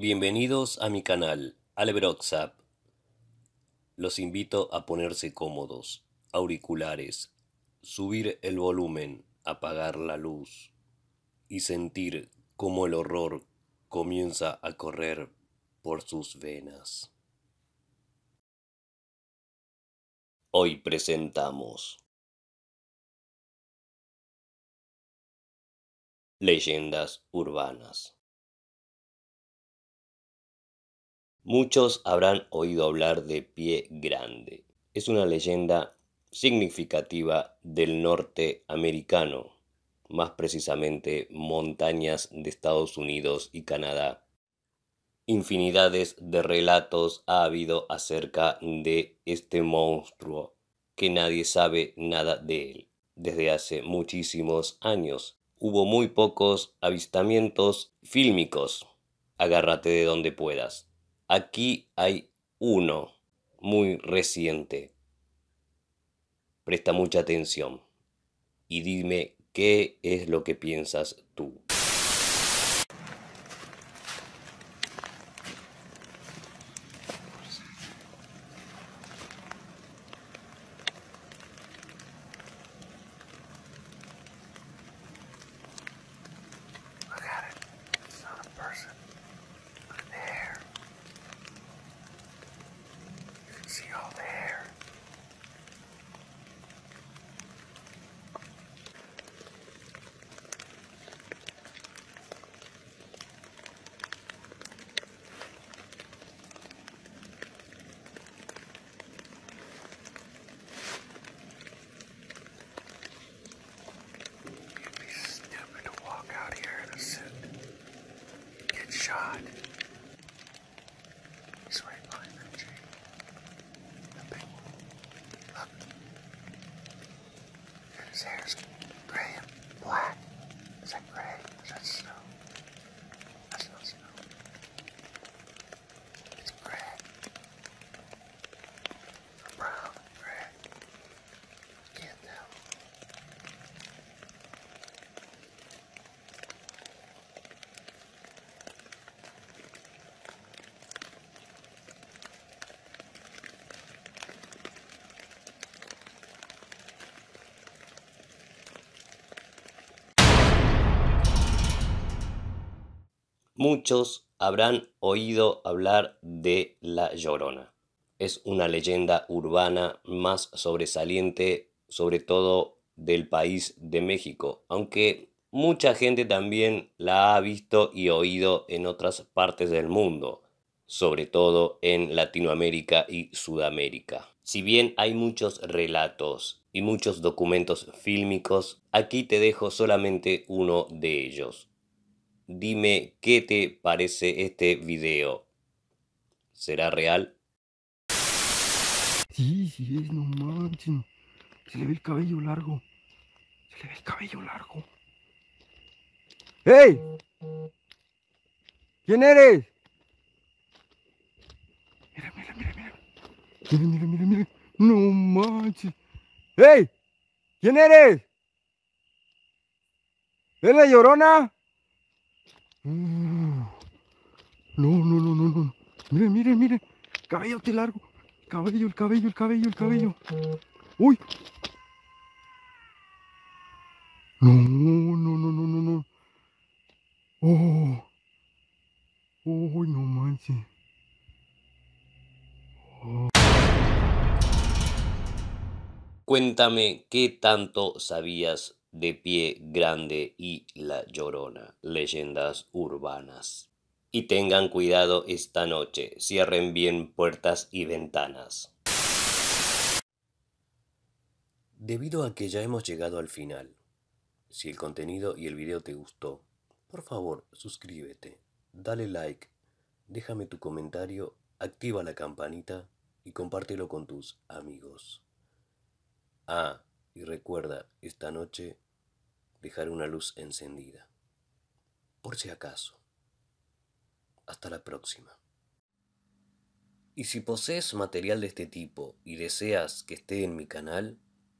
Bienvenidos a mi canal, Alebroxap. Los invito a ponerse cómodos, auriculares, subir el volumen, apagar la luz y sentir cómo el horror comienza a correr por sus venas. Hoy presentamos Leyendas Urbanas Muchos habrán oído hablar de Pie Grande. Es una leyenda significativa del norte americano, más precisamente montañas de Estados Unidos y Canadá. Infinidades de relatos ha habido acerca de este monstruo que nadie sabe nada de él. Desde hace muchísimos años hubo muy pocos avistamientos fílmicos. Agárrate de donde puedas. Aquí hay uno muy reciente. Presta mucha atención y dime qué es lo que piensas tú. Muchos habrán oído hablar de La Llorona. Es una leyenda urbana más sobresaliente, sobre todo del país de México, aunque mucha gente también la ha visto y oído en otras partes del mundo, sobre todo en Latinoamérica y Sudamérica. Si bien hay muchos relatos y muchos documentos fílmicos, aquí te dejo solamente uno de ellos dime qué te parece este video. ¿Será real? Sí, sí es, no manches. Se le ve el cabello largo. Se le ve el cabello largo. ¡Ey! ¿Quién eres? Mira, mira, mira, mira. Mira, mira, mira, mira. No manches. ¡Ey! ¿Quién eres? ¿Es la llorona? Mm. No, no, no, no, no. Mire, mire, miren. Cabello te largo. Cabello, el cabello, el cabello, el cabello. ¡Uy! No, no, no, no, no, no. Oh. Uy, no manches. Cuéntame qué tanto sabías de pie grande y la llorona, leyendas urbanas. Y tengan cuidado esta noche, cierren bien puertas y ventanas. Debido a que ya hemos llegado al final, si el contenido y el video te gustó, por favor suscríbete, dale like, déjame tu comentario, activa la campanita y compártelo con tus amigos. Ah, y recuerda, esta noche dejar una luz encendida, por si acaso. Hasta la próxima. Y si posees material de este tipo y deseas que esté en mi canal,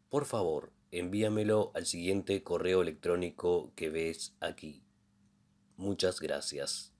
por favor, envíamelo al siguiente correo electrónico que ves aquí. Muchas gracias.